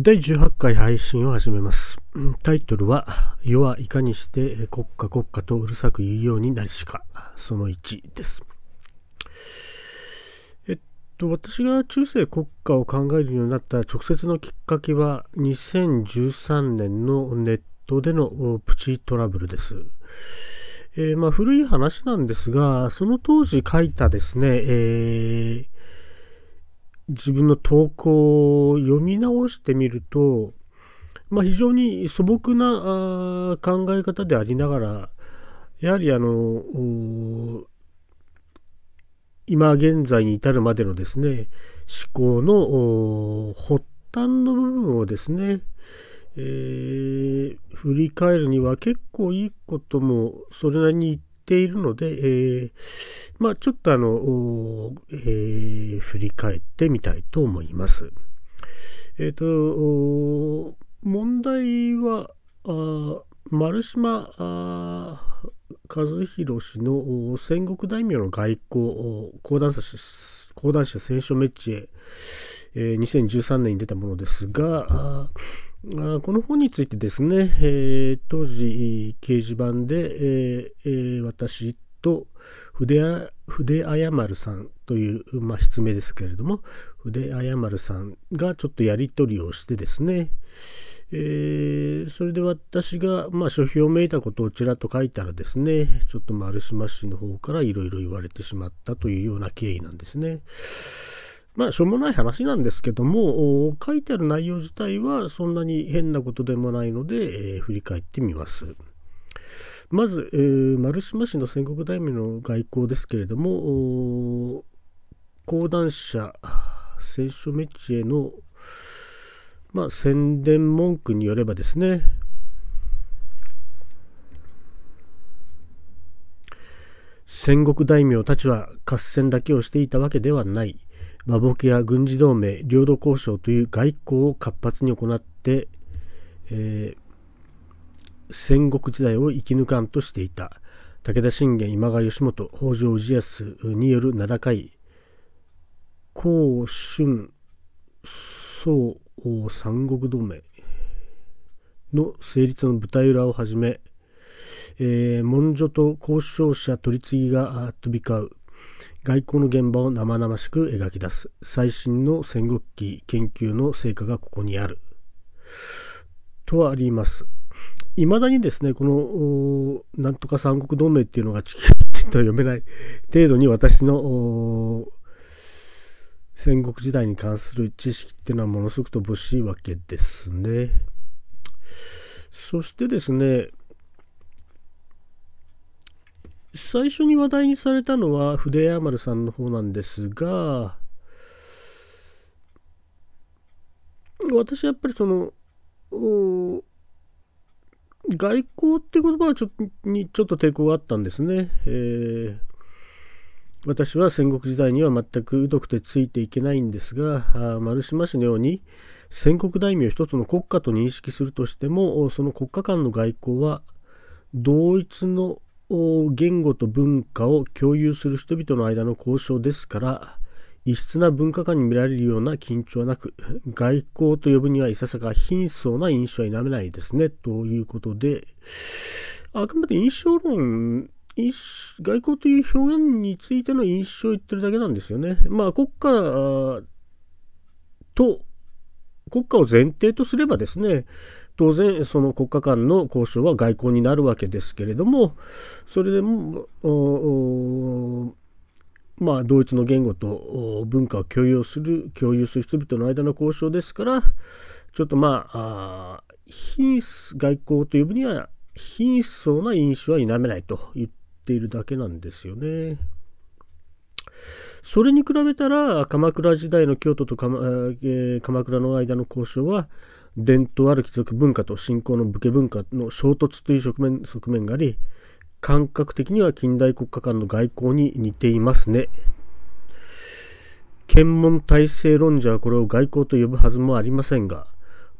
第18回配信を始めます。タイトルは、世はいかにして国家国家とうるさく言うようになりしか、その1です。えっと、私が中世国家を考えるようになった直接のきっかけは、2013年のネットでのプチトラブルです。えー、まあ、古い話なんですが、その当時書いたですね、えー自分の投稿を読み直してみると、まあ、非常に素朴な考え方でありながらやはりあの今現在に至るまでのですね思考の発端の部分をですね、えー、振り返るには結構いいこともそれなりに言っているので、えー、まあ、ちょっとあの、えー、振り返ってみたいと思います。えー、と、問題は、あ丸島あ和弘氏の戦国大名の外交、講談社、講談聖書メッチへ、えー、2013年に出たものですが、この本についてですね、えー、当時掲示板で、えー、私と筆筆綾丸さんという、まあ、筆名ですけれども筆綾丸さんがちょっとやり取りをしてですね、えー、それで私が、まあ、書評をめいたことをちらっと書いたらですねちょっと丸島氏の方からいろいろ言われてしまったというような経緯なんですね。まあ、しょうもない話なんですけども、書いてある内容自体はそんなに変なことでもないので、えー、振り返ってみます。まず、えー、丸島市の戦国大名の外交ですけれども、講談社、戦書メッチへの、まあ、宣伝文句によればですね、戦国大名たちは合戦だけをしていたわけではない。和睦や軍事同盟領土交渉という外交を活発に行って、えー、戦国時代を生き抜かんとしていた武田信玄今川義元北条氏康による名高い甲春宋三国同盟の成立の舞台裏をはじめ、えー、文書と交渉者取り次ぎが飛び交う外交の現場を生々しく描き出す最新の戦国記研究の成果がここにあるとはありますいまだにですねこのなんとか三国同盟っていうのがちきちんと読めない 程度に私の戦国時代に関する知識っていうのはものすごく乏しいわけですねそしてですね最初に話題にされたのは筆屋丸さんの方なんですが私やっぱりその外交って言葉はちょにちょっと抵抗があったんですね、えー、私は戦国時代には全く疎くてついていけないんですが丸島氏のように戦国大名を一つの国家と認識するとしてもその国家間の外交は同一の言語と文化を共有する人々の間の交渉ですから異質な文化観に見られるような緊張はなく外交と呼ぶにはいささか貧相な印象は否めないですねということであくまで印象論外交という表現についての印象を言ってるだけなんですよね。まあ国家と国家を前提とすればですね、当然その国家間の交渉は外交になるわけですけれども、それでも、まあ、同一の言語と文化を共有する共有する人々の間の交渉ですからちょっとまあ品外交という分には貧相な印象は否めないと言っているだけなんですよね。それに比べたら鎌倉時代の京都と鎌,、えー、鎌倉の間の交渉は伝統ある貴族文化と信仰の武家文化の衝突という側面側面があり感覚的には近代国家間の外交に似ていますね。検問体制論者はこれを外交と呼ぶはずもありませんが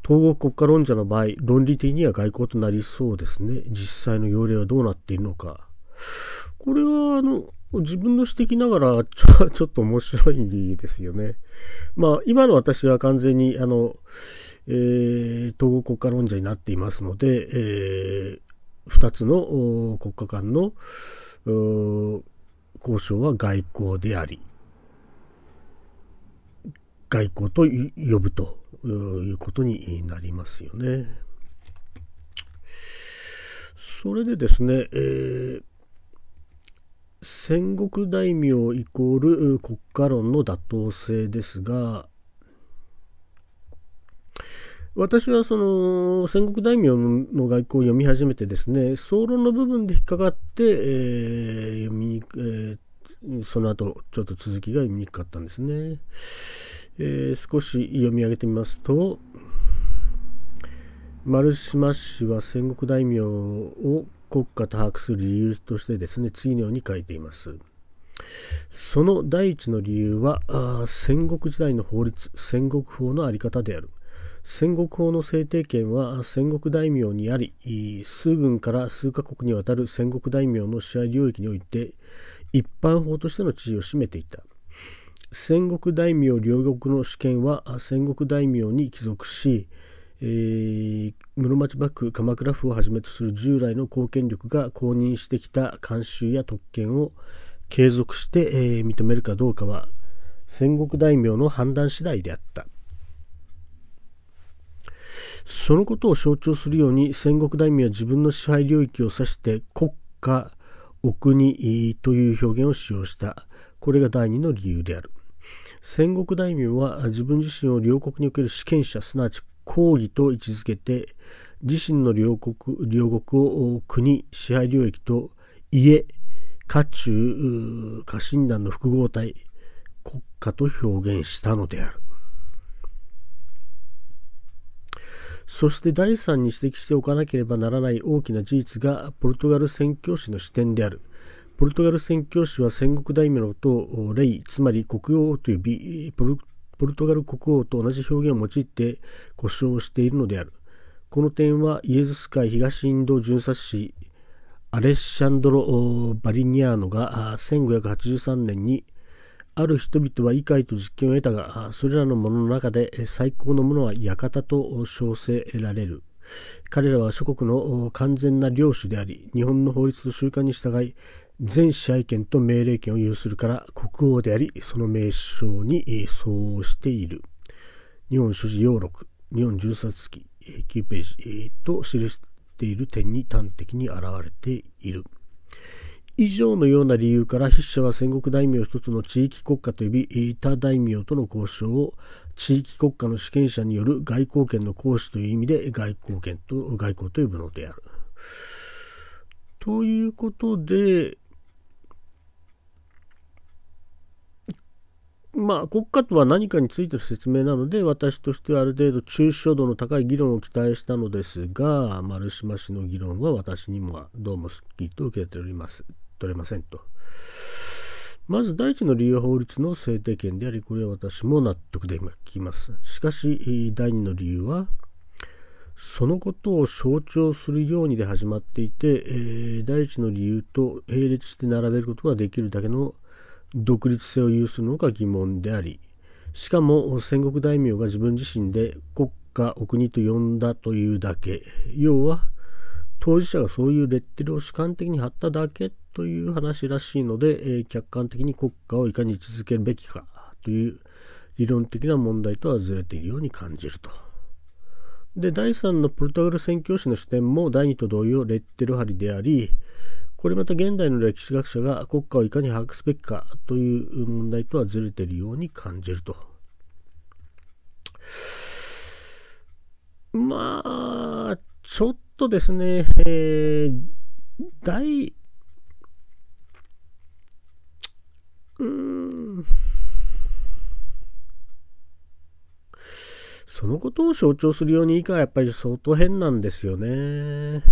統合国家論者の場合論理的には外交となりそうですね実際の要領はどうなっているのかこれはあの自分の指摘ながらちょ ちょっと面白いですよね。まあ今の私は完全にあの、えー、統合国家論者になっていますので、えー、2つの国家間の交渉は外交であり外交と呼ぶということになりますよね。それでですね、えー戦国大名イコール国家論の妥当性ですが私はその戦国大名の外交を読み始めてですね総論の部分で引っかかって、えー、読みに、えー、その後ちょっと続きが読みにくかったんですね、えー、少し読み上げてみますと丸島氏は戦国大名を国家多白する理由としてですね次のように書いていますその第一の理由は戦国時代の法律戦国法の在り方である戦国法の制定権は戦国大名にあり数軍から数カ国にわたる戦国大名の支配領域において一般法としての地位を占めていた戦国大名両国の主権は戦国大名に帰属しえー、室町幕府鎌倉府をはじめとする従来の貢献力が公認してきた慣習や特権を継続して、えー、認めるかどうかは戦国大名の判断次第であったそのことを象徴するように戦国大名は自分の支配領域を指して国家お国という表現を使用したこれが第2の理由である戦国大名は自分自身を両国における主権者すなわち抗議と位置づけて自身の領国領国を国支配領域と家家中家臣団の複合体国家と表現したのであるそして第3に指摘しておかなければならない大きな事実がポルトガル宣教師の視点であるポルトガル宣教師は戦国大名のことをレイつまり国王と呼びポルポルトガル国王と同じ表現を用いて故障しているのである。この点はイエズス会東インド巡査使アレッシャンドロ・バリニアーノが1583年にある人々は異界と実験を得たがそれらのものの中で最高のものは館と称せられる彼らは諸国の完全な領主であり日本の法律と習慣に従い全支配権と命令権を有するから国王でありその名称に相応している日本書、事要録日本重3記、9ページと記している点に端的に現れている以上のような理由から筆者は戦国大名一つの地域国家と呼び他大名との交渉を地域国家の主権者による外交権の行使という意味で外交権と外交と呼ぶのである。ということで、まあ、国家とは何かについての説明なので私としてはある程度抽象度の高い議論を期待したのですが丸島氏の議論は私にもどうもすっきりと受けております取れませんと。まず第一の理由は法律の制定権でありこれは私も納得できます。しかし第二の理由はそのことを象徴するようにで始まっていて、えー、第一の理由と並列して並べることができるだけの独立性を有するのか疑問でありしかも戦国大名が自分自身で国家お国と呼んだというだけ要は当事者がそういうレッテルを主観的に貼っただけという話らしいので、え客観的に国家をいかに位置づけるべきかという理論的な問題とはずれているように感じると。で第3のポルトガル宣教師の視点も第2と同様レッテル貼りでありこれまた現代の歴史学者が国家をいかに把握すべきかという問題とはずれているように感じると。まあ、ちょっとですね、えー、大、うん、そのことを象徴するように以下はやっぱり相当変なんですよね。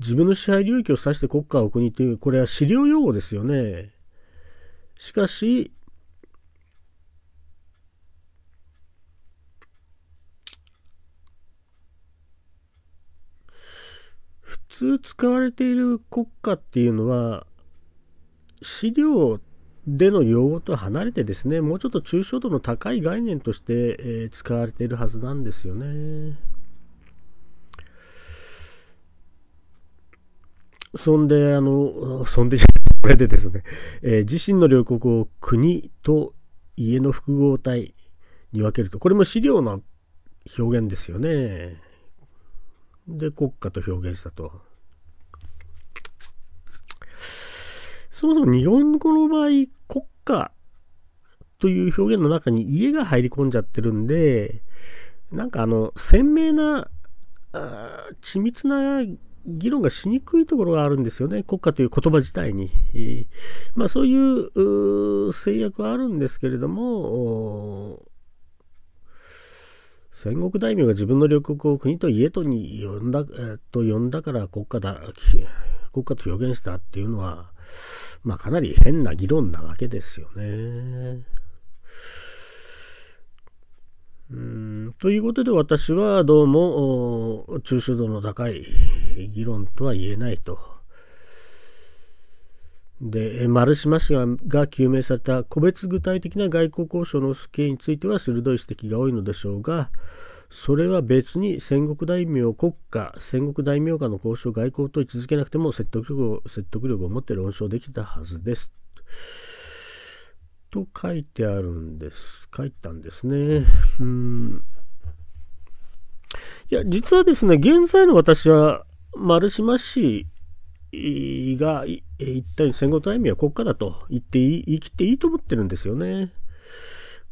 自分の支配領域を指して国家を国という、これは資料用語ですよね。しかし、普通使われている国家っていうのは、資料での用語と離れてですね、もうちょっと抽象度の高い概念として、えー、使われているはずなんですよね。そんで、あの、そんでじゃ、これでですね、えー、自身の領国を国と家の複合体に分けると、これも資料の表現ですよね。で、国家と表現したと。そもそも日本語の場合、国家という表現の中に家が入り込んじゃってるんで、なんかあの、鮮明な、緻密な議論がしにくいところがあるんですよね、国家という言葉自体に。まあ、そういう制約はあるんですけれども、戦国大名が自分の領国を国と家とに呼んだ、えー、と呼んだから国家だ、国家と表現したっていうのは、まあ、かなり変な議論なわけですよね。うんということで私はどうも抽象度の高い議論とは言えないと。で、丸島氏がが究明された個別具体的な外交交渉の経緯については鋭い指摘が多いのでしょうが、それは別に戦国大名国家、戦国大名家の交渉、外交と位置づけなくても説得力を説得力を持って論証できたはずです。と書いてあるんです。書いたんですね。うん。いや、実はですね、現在の私は、丸島氏が一体戦後大名は国家だと言って生きていいと思ってるんですよね。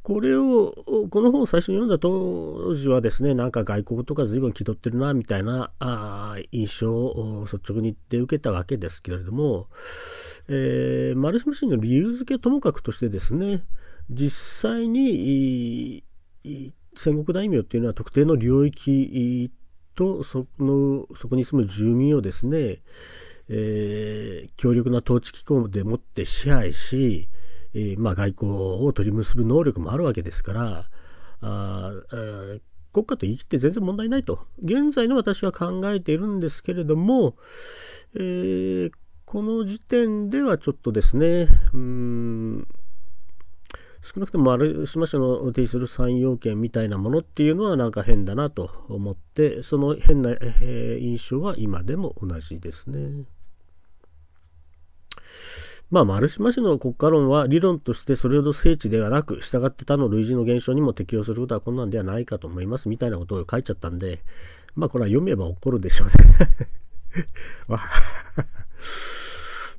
これを、この本を最初に読んだ当時はですね、なんか外交とか随分気取ってるな、みたいなあ印象を率直に言って受けたわけですけれども、えー、マルシム氏の理由付けともかくとしてですね、実際に戦国大名っていうのは特定の領域とそのそこに住む住民をですね、えー、強力な統治機構でもって支配し、えまあ、外交を取り結ぶ能力もあるわけですからあ国家と言い切って全然問題ないと現在の私は考えているんですけれども、えー、この時点ではちょっとですねうん少なくともあれしましての提出する3要件みたいなものっていうのはなんか変だなと思ってその変な、えー、印象は今でも同じですね。まあ、丸島氏の国家論は理論としてそれほど聖地ではなく、従って他の類似の現象にも適用することは困難ではないかと思います、みたいなことを書いちゃったんで、まあ、これは読めば怒るでしょうね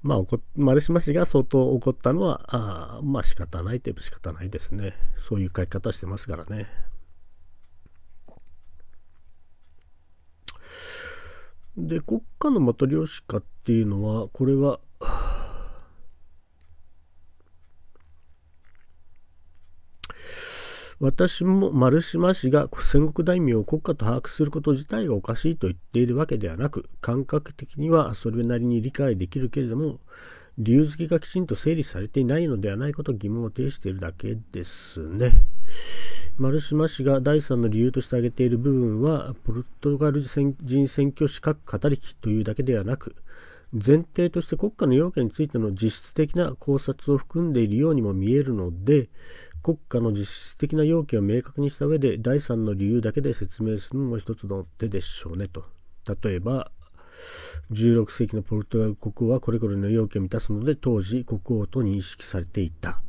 まあ、丸島氏が相当怒ったのは、あまあ、仕方ないといえば仕方ないですね。そういう書き方してますからね。で、国家のマまた量シカっていうのは、これは、私も丸島氏が戦国大名を国家と把握すること自体がおかしいと言っているわけではなく感覚的にはそれなりに理解できるけれども理由付けがきちんと整理されていないのではないかと疑問を呈しているだけですね。丸島氏が第3の理由として挙げている部分はポルトガル人選挙資格語りきというだけではなく前提として国家の要件についての実質的な考察を含んでいるようにも見えるので国家の実質的な要件を明確にした上で第3の理由だけで説明するのも一つの手でしょうねと例えば16世紀のポルトガル国王はこれこれの要件を満たすので当時国王と認識されていた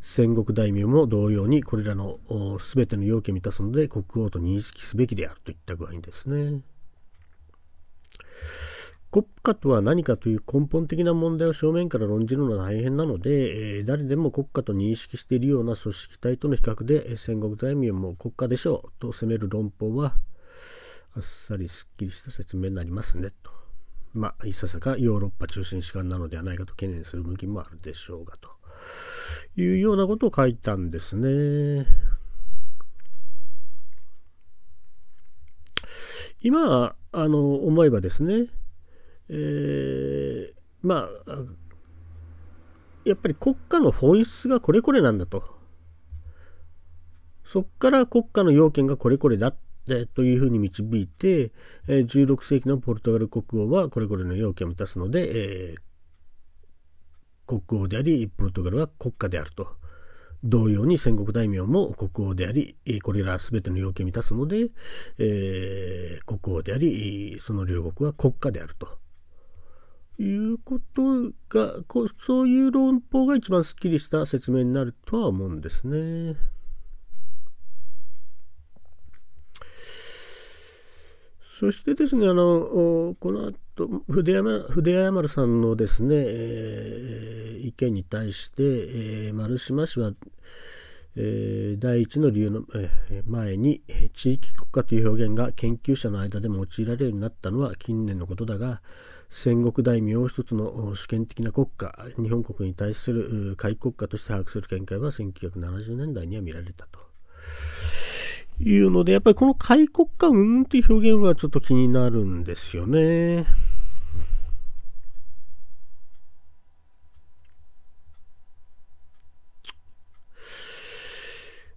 戦国大名も同様にこれらの全ての要件を満たすので国王と認識すべきであるといった具合にですね。国家とは何かという根本的な問題を正面から論じるのは大変なので、えー、誰でも国家と認識しているような組織体との比較で戦国大名も国家でしょうと責める論法はあっさりすっきりした説明になりますねと。まあ、いささかヨーロッパ中心主観なのではないかと懸念する向きもあるでしょうがというようなことを書いたんですね。今あの思えばですねえー、まあやっぱり国家の本質がこれこれなんだとそこから国家の要件がこれこれだってというふうに導いて、えー、16世紀のポルトガル国王はこれこれの要件を満たすので、えー、国王でありポルトガルは国家であると同様に戦国大名も国王でありこれら全ての要件を満たすので、えー、国王でありその両国は国家であると。いうことがこそういう論法が一番すっきりした説明になるとは思うんですね。そしてですねあのこの後筆山筆山丸さんのですね、えー、意見に対して、えー、丸島氏はえー、第一の理由の、えー、前に地域国家という表現が研究者の間でも用いられるようになったのは近年のことだが戦国大名を一つの主権的な国家日本国に対する開国家として把握する見解は1970年代には見られたと。いうので、やっぱりこの開国家うんっていう表現はちょっと気になるんですよね。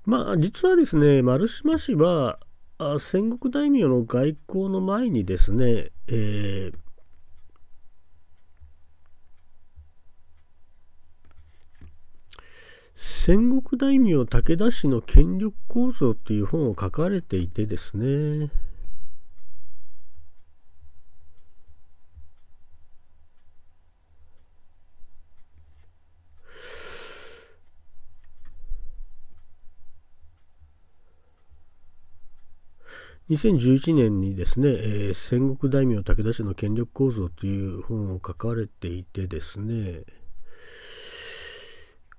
まあ、実はですね、丸島氏は、戦国大名の外交の前にですね、えー、戦国大名武田氏の権力構造という本を書かれていてですね2011年にですね、えー、戦国大名武田氏の権力構造という本を書かれていてですね、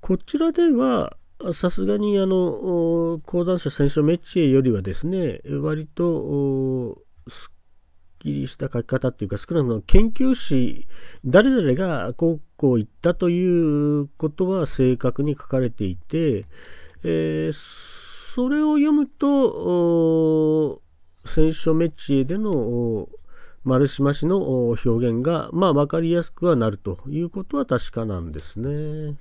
こちらでは、さすがにあの講談社選手メッチよりはですね割とすっきりした書き方っていうか少なくとも研究誌誰々がこうこう言ったということは正確に書かれていて、えー、それを読むと選手メッチでの丸島氏の表現がまあ分かりやすくはなるということは確かなんですね。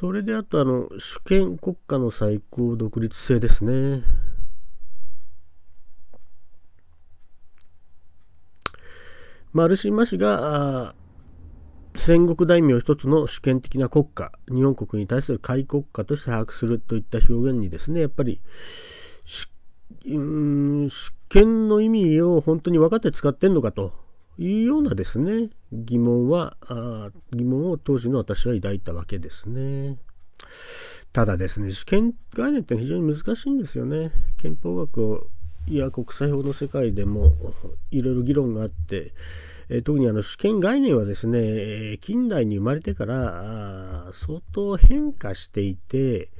それであとあの主権国家の最高独立性ですね。丸島氏が戦国大名一つの主権的な国家日本国に対する開国家として把握するといった表現にですねやっぱり主,、うん、主権の意味を本当に分かって使ってんのかというようなですね疑問はあ疑問を当時の私は抱いたわけですね。ただですね主権概念って非常に難しいんですよね。憲法学をいや国際法の世界でもいろいろ議論があって、え特にあの主権概念はですね近代に生まれてから相当変化していて、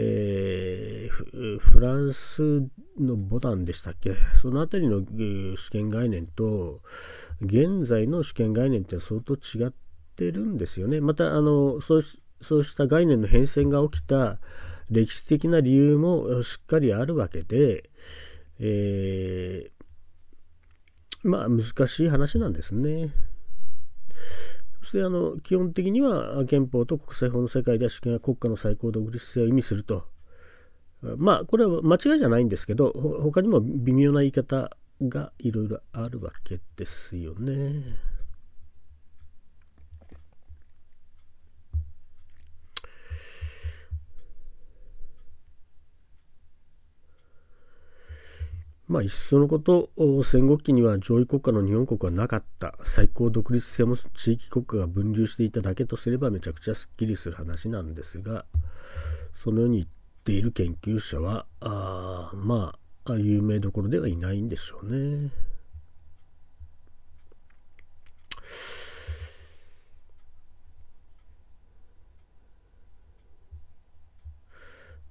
えー、フランスのボタンでしたっけその辺りの主権概念と現在の主権概念って相当違ってるんですよね。またあのそうそうした概念の変遷が起きた歴史的な理由もしっかりあるわけで、えー、まあ難しい話なんですね。そしてあの基本的には憲法と国際法の世界では主権は国家の最高独立性を意味するとまあこれは間違いじゃないんですけど他にも微妙な言い方がいろいろあるわけですよね。まあ、いっそのこと戦後期には上位国家の日本国はなかった最高独立性も地域国家が分離していただけとすればめちゃくちゃすっきりする話なんですがそのように言っている研究者はあまあ有名どころではいないんでしょうね。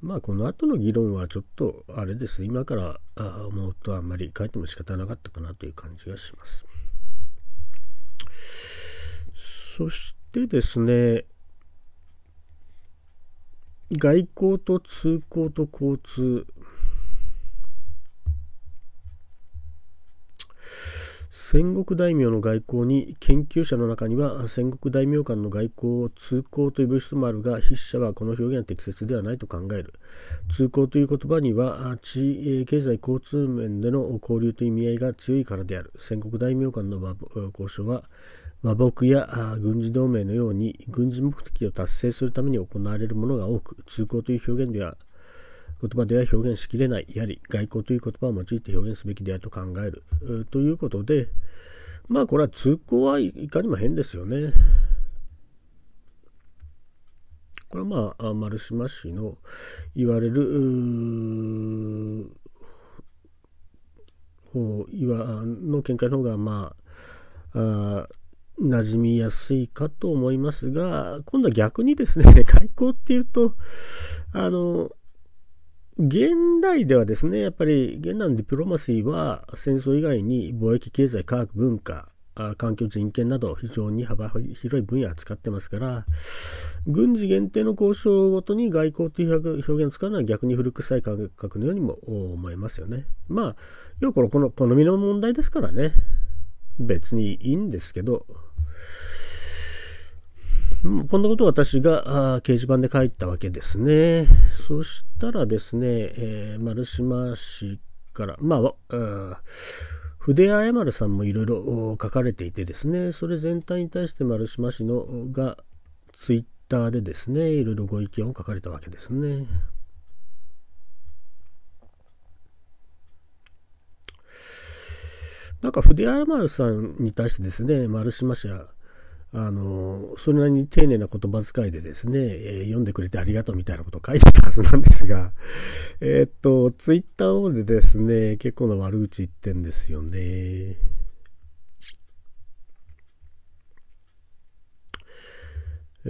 まあこの後の議論はちょっとあれです。今から思うとあんまり書いても仕方なかったかなという感じがします。そしてですね、外交と通行と交通戦国大名の外交に研究者の中には戦国大名間の外交を通行と呼ぶ人もあるが筆者はこの表現は適切ではないと考える通行という言葉には地経済交通面での交流という意味合いが強いからである戦国大名間の交渉は和睦や軍事同盟のように軍事目的を達成するために行われるものが多く通行という表現では言葉では表現しきれないやはり外交という言葉を用いて表現すべきであると考えるということでまあこれは通行はいかにも変ですよね。これはまあ丸島氏の言われる方の見解の方がまあ馴染みやすいかと思いますが今度は逆にですね 外交っていうとあの現代ではですね、やっぱり現代のディプロマシーは戦争以外に貿易、経済、科学、文化、環境、人権など非常に幅広い分野を扱ってますから、軍事限定の交渉ごとに外交という表現を使うのは逆に古臭い感覚のようにも思えますよね。まあ、要はこの好みの問題ですからね、別にいいんですけど、こんなことを私が掲示板で書いたわけですね。そしたらですね、えー、丸島市から、まあ、筆屋丸さんもいろいろ書かれていてですね、それ全体に対して丸島市のがツイッターでですね、いろいろご意見を書かれたわけですね。なんか筆屋丸さんに対してですね、丸島市はあのそれなりに丁寧な言葉遣いでですね、えー、読んでくれてありがとうみたいなことを書いてたはずなんですが、えー、っと、ツイッターをでですね、結構な悪口言ってんですよね。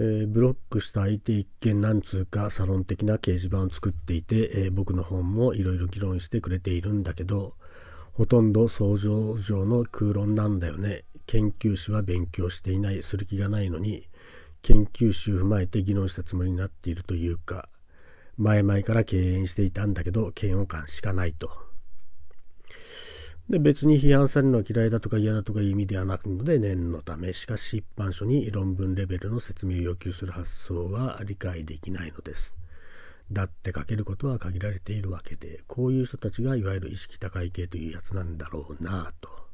えー、ブロックした相手一見何通かサロン的な掲示板を作っていて、えー、僕の本もいろいろ議論してくれているんだけどほとんど想像上の空論なんだよね研究士は勉強していないする気がないのに研究士を踏まえて議論したつもりになっているというか前々から敬遠していたんだけど嫌悪感しかないと。で別に批判されるのは嫌いだとか嫌だとかいう意味ではなくので念のためしかし一般書に論文レベルの説明を要求する発想は理解できないのです。だって書けることは限られているわけでこういう人たちがいわゆる意識高い系というやつなんだろうなぁと。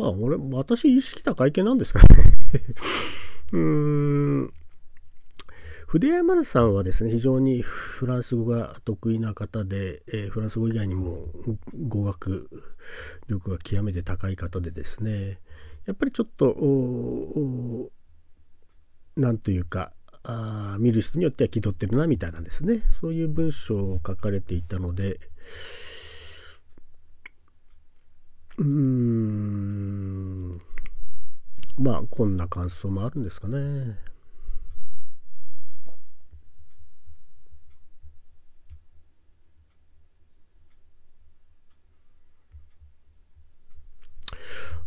まあ、俺、私、意識高い系なんですかね うーん。筆山丸さんはですね、非常にフランス語が得意な方で、えー、フランス語以外にも語学力が極めて高い方でですね、やっぱりちょっと、何というか、あ見る人によっては気取ってるなみたいなですねそういう文章を書かれていたのでうーんまあこんな感想もあるんですかね。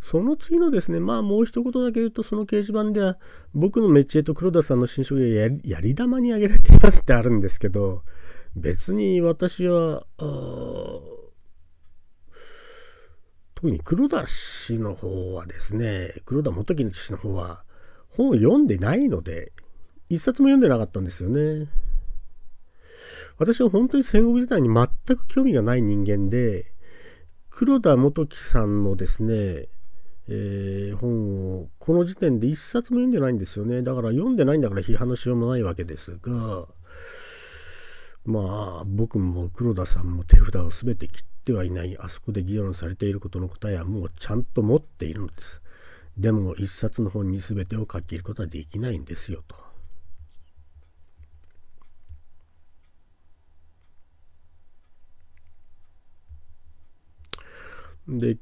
その次のですね、まあもう一言だけ言うと、その掲示板では、僕のメチェと黒田さんの新書がやり玉にあげられていますってあるんですけど、別に私は、あ特に黒田氏の方はですね黒田元樹氏の方は本を読んでないので一冊も読んでなかったんですよね。私は本当に戦国時代に全く興味がない人間で黒田元樹さんのですね、えー、本をこの時点で一冊も読んでないんですよねだから読んでないんだから批判のしようもないわけですがまあ僕も黒田さんも手札を全て切ってはいないあそこで議論されていることの答えはもうちゃんと持っているのです。でも一冊の本に全てを書き切ることはできないんですよと。で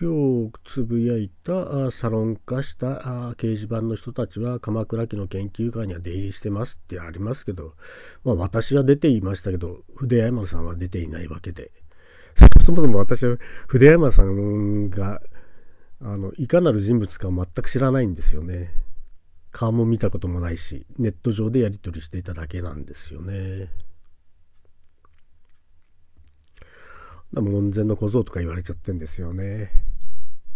今日つぶやいたサロン化した掲示板の人たちは鎌倉家の研究会には出入りしてますってありますけど、まあ、私は出ていましたけど筆山さんは出ていないわけでそもそも私は筆山さんがあのいかなる人物か全く知らないんですよね顔も見たこともないしネット上でやり取りしていただけなんですよね。門前の小僧とか言われちゃってんですよね。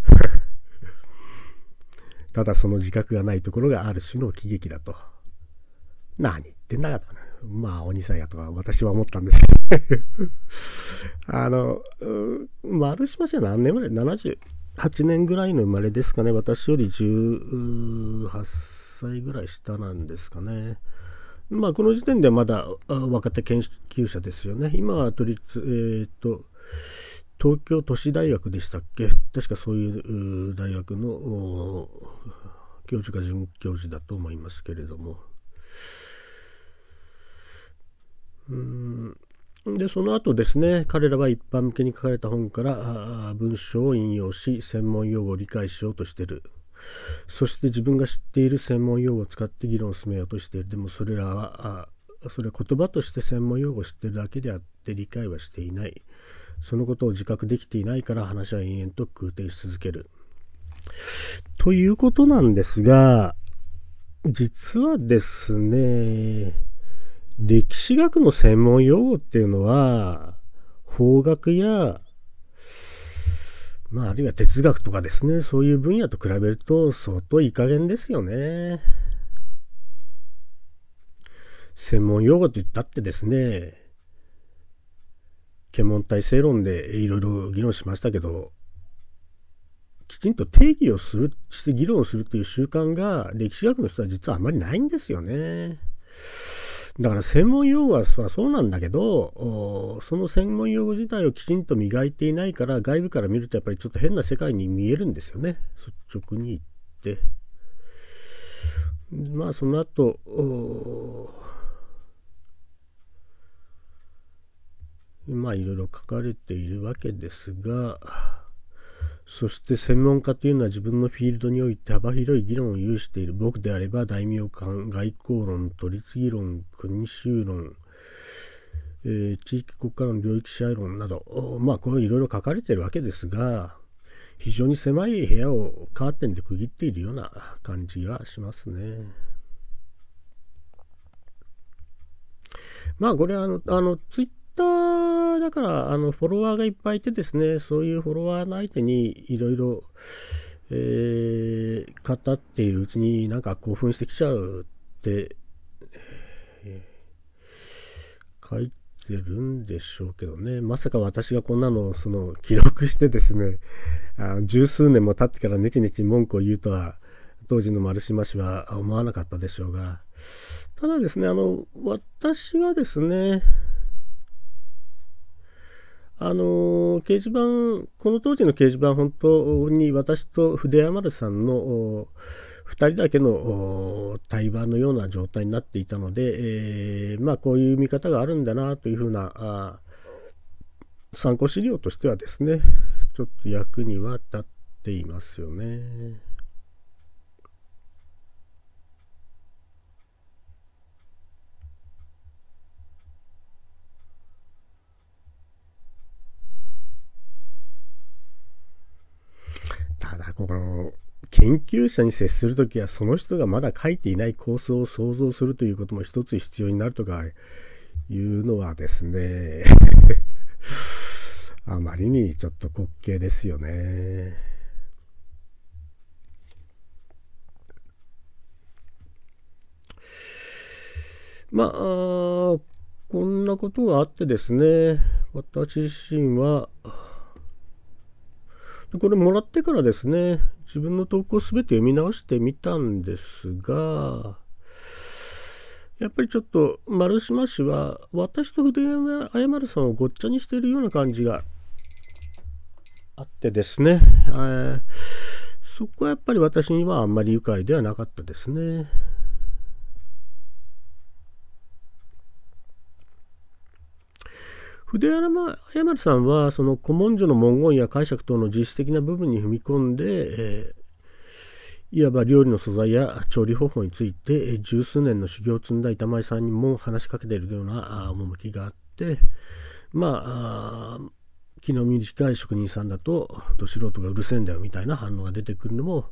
ただその自覚がないところがある種の喜劇だと。何言ってんだかと。まあ、鬼さんやとか私は思ったんですけど あの、丸島じゃ何年ぐらい ?78 年ぐらいの生まれですかね。私より18歳ぐらい下なんですかね。まあ、この時点ではまだ若手研究者ですよね。今は都立、えー、っと、東京都市大学でしたっけ確かそういう大学の教授か准教授だと思いますけれどもうんでその後ですね彼らは一般向けに書かれた本から文章を引用し専門用語を理解しようとしてるそして自分が知っている専門用語を使って議論を進めようとしているでもそれらはそれ言葉として専門用語を知ってるだけであって理解はしていないそのことを自覚できていないから話は延々と空挺し続ける。ということなんですが、実はですね、歴史学の専門用語っていうのは、法学や、まあ、あるいは哲学とかですね、そういう分野と比べると相当いい加減ですよね。専門用語と言ったってですね、検問体制論でいろいろ議論しましたけどきちんと定義をするして議論をするという習慣が歴史学の人は実はあまりないんですよね。だから専門用語はそりゃそうなんだけどその専門用語自体をきちんと磨いていないから外部から見るとやっぱりちょっと変な世界に見えるんですよね率直に言って。まあその後まあいろいろ書かれているわけですがそして専門家というのは自分のフィールドにおいて幅広い議論を有している僕であれば大名間外交論都立議論国衆論、えー、地域国家論領域支配論などまあこういろいろ書かれているわけですが非常に狭い部屋をカーテンで区切っているような感じがしますね。まあこれはあのあのツイッタだからあのフォロワーがいっぱいいてですねそういうフォロワーの相手にいろいろえ語っているうちになんか興奮してきちゃうって、えー、書いてるんでしょうけどねまさか私がこんなのその記録してですねあ十数年も経ってからねちねち文句を言うとは当時の丸島氏は思わなかったでしょうがただですねあの私はですねあの掲示板この当時の掲示板本当に私と筆山丸さんの2人だけの対話のような状態になっていたので、えー、まあ、こういう見方があるんだなというふうな参考資料としてはですねちょっと役には立っていますよね。ただ、この、研究者に接するときは、その人がまだ書いていない構想を想像するということも一つ必要になるとかいうのはですね あまりにちょっと滑稽ですよね。まあ、こんなことがあってですね、私自身は、でこれもらってからですね、自分の投稿すべて読み直してみたんですが、やっぱりちょっと丸島氏は私と筆山誤るさんをごっちゃにしているような感じがあってですね、えー、そこはやっぱり私にはあんまり愉快ではなかったですね。筆山綾丸さんはその古文書の文言や解釈等の実質的な部分に踏み込んで、えー、いわば料理の素材や調理方法について、えー、十数年の修行を積んだ板前さんにも話しかけているような趣があってまあ気の短い職人さんだとど素人がうるせえんだよみたいな反応が出てくるのも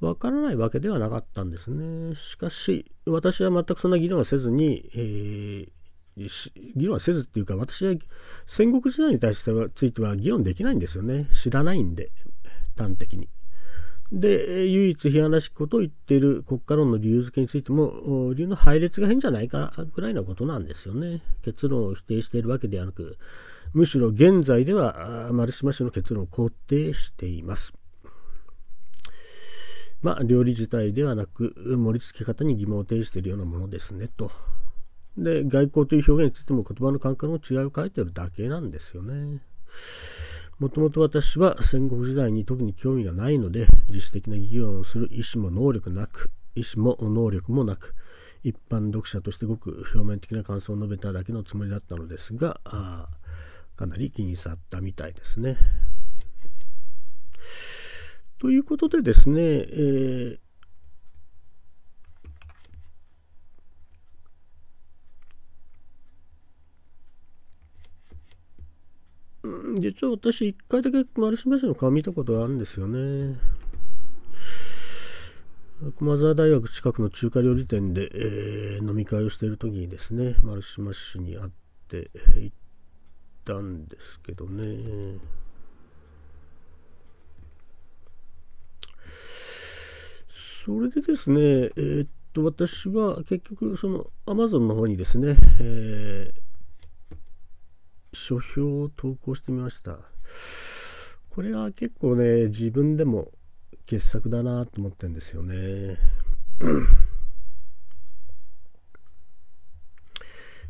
わからないわけではなかったんですね。しかし私は全くそんな議論はせずに、えー議論せずっていうか私は戦国時代に対してはついては議論できないんですよね知らないんで端的に。で唯一批判らしきことを言っている国家論の理由付けについても理由の配列が変じゃないかぐらいのことなんですよね結論を否定しているわけではなくむしろ現在では丸島氏の結論を肯定しています。まあ、料理自体ではなく盛り付け方に疑問を呈しているようなものですねと。で外交という表現についても言葉の感覚の違いを書いてるだけなんですよね。もともと私は戦国時代に特に興味がないので自主的な議論をする意思も能力なく意思も能力もなく一般読者としてごく表面的な感想を述べただけのつもりだったのですがあかなり気に障ったみたいですね。ということでですね、えー実は私一回だけ丸島市の顔見たことあるんですよね。駒沢大学近くの中華料理店で、えー、飲み会をしている時にですね、丸島市に会って行ったんですけどね。それでですね、えー、っと、私は結局、その、アマゾンの方にですね、えー書評を投稿してみました。これは結構ね、自分でも傑作だなと思ってるんですよね。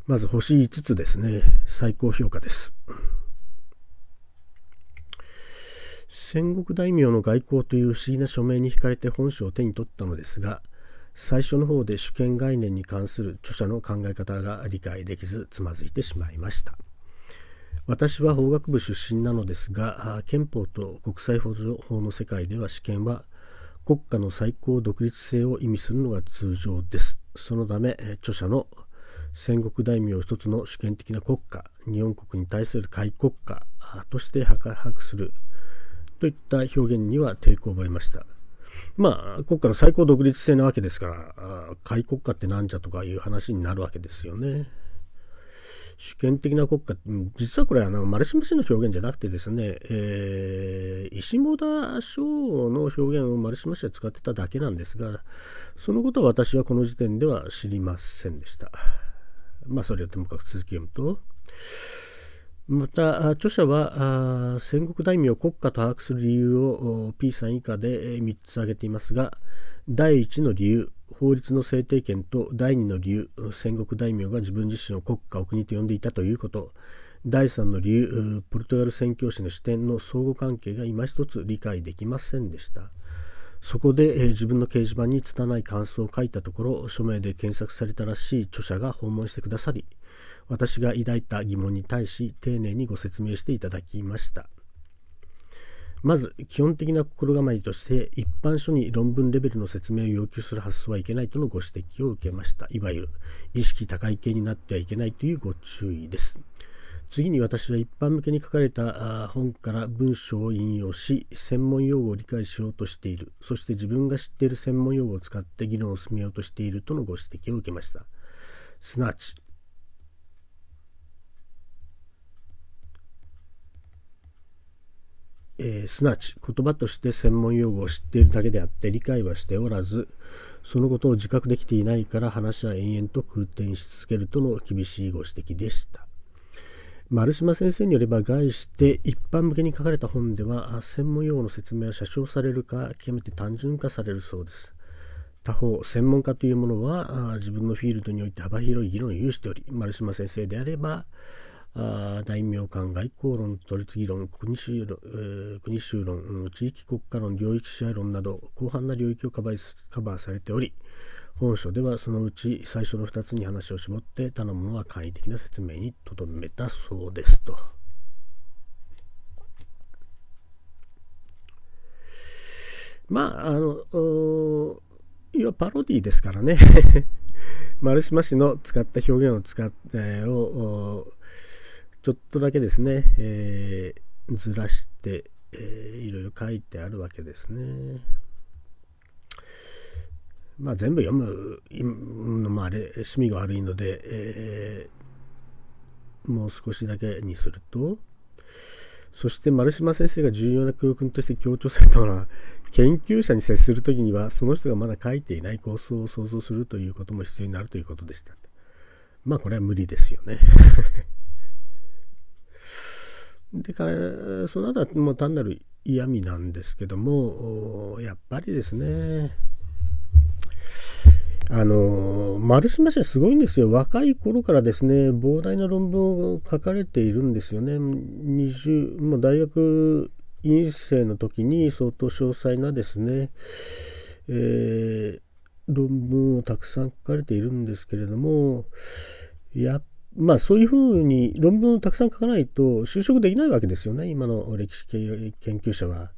まず星5つですね。最高評価です。戦国大名の外交という不思議な署名に惹かれて本書を手に取ったのですが、最初の方で主権概念に関する著者の考え方が理解できずつまずいてしまいました。私は法学部出身なのですが憲法と国際法の世界では試験は国家の最高独立性を意味するのが通常ですそのため著者の戦国大名一つの主権的な国家日本国に対する開国家として把握するといった表現には抵抗を覚えましたまあ国家の最高独立性なわけですから開国家ってなんじゃとかいう話になるわけですよね。主権的な国家実はこれあのマルシム氏の表現じゃなくてですね、えー、石本田翔の表現をマルシム氏は使ってただけなんですがそのことは私はこの時点では知りませんでした。まあそれをともかく続き読むと。また著者は戦国大名を国家と把握する理由を P さん以下で3つ挙げていますが第1の理由法律の制定権と第2の理由戦国大名が自分自身を国家を国と呼んでいたということ第3の理由ポルトガル宣教師の視点の相互関係が今一つ理解できませんでした。そこで、えー、自分の掲示板に拙い感想を書いたところ署名で検索されたらしい著者が訪問してくださり私が抱いた疑問に対し丁寧にご説明していただきましたまず基本的な心構えとして一般書に論文レベルの説明を要求する発想はいけないとのご指摘を受けましたいわゆる意識高い系になってはいけないというご注意です次に私は一般向けに書かれた本から文章を引用し専門用語を理解しようとしているそして自分が知っている専門用語を使って議論を進めようとしているとのご指摘を受けましたすなわちえー、すなわち言葉として専門用語を知っているだけであって理解はしておらずそのことを自覚できていないから話は延々と空転し続けるとの厳しいご指摘でした。丸島先生によれば概して一般向けに書かれた本では専門用語の説明は写真されるか極めて単純化されるそうです他方専門家というものは自分のフィールドにおいて幅広い議論を有しており丸島先生であればあ大名間外交論、都立議論、国論、国衆論、地域国家論、領域支配論など広範な領域をカバーされており、本書ではそのうち最初の2つに話を絞って頼むのは簡易的な説明にとどめたそうですと。まああのいはパロディですからね 丸島氏の使った表現を使っ、えをちょっとだけですね、えー、ずらして、えー、いろいろ書いてあるわけですね。まあ、全部読むのもあれ趣味が悪いので、えー、もう少しだけにするとそして丸島先生が重要な教訓として強調されたのは研究者に接する時にはその人がまだ書いていない構想を想像するということも必要になるということでした。まあこれは無理ですよね でかその後はもう単なる嫌味なんですけどもやっぱりですねあの丸島社すごいんですよ若い頃からですね膨大な論文を書かれているんですよね20もう大学院生の時に相当詳細なですね、えー、論文をたくさん書かれているんですけれどもやまあそういうふうに論文をたくさん書かないと就職できないわけですよね今の歴史研究者は。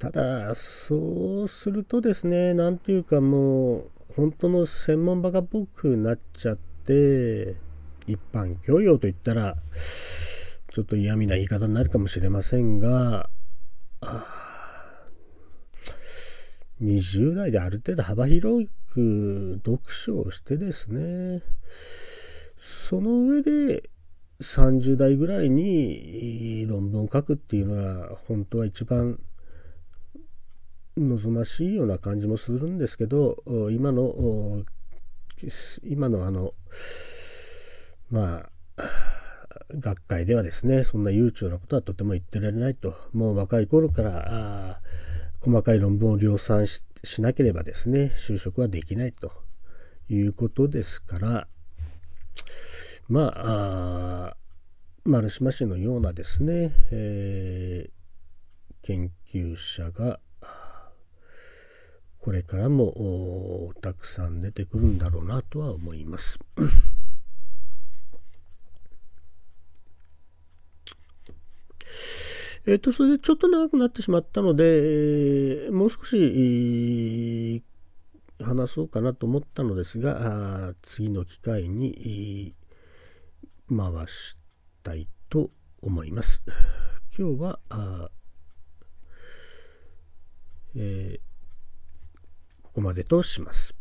ただ、そうするとですね、なんていうかもう、本当の専門バカっぽくなっちゃって、一般教養といったら、ちょっと嫌味な言い方になるかもしれませんが、20代である程度幅広く読書をしてですね、その上で30代ぐらいに論文を書くっていうのが本当は一番望ましいような感じもするんですけど今の今のあのまあ学会ではですねそんな悠長なことはとても言ってられないともう若い頃から細かい論文を量産しなければですね就職はできないということですからまあ丸島氏のようなですね、えー、研究者がこれからもたくさん出てくるんだろうなとは思います。えっと、それでちょっと長くなってしまったので、もう少し話そうかなと思ったのですが、次の機会に回したいと思います。今日は、あ、えーここまでとします。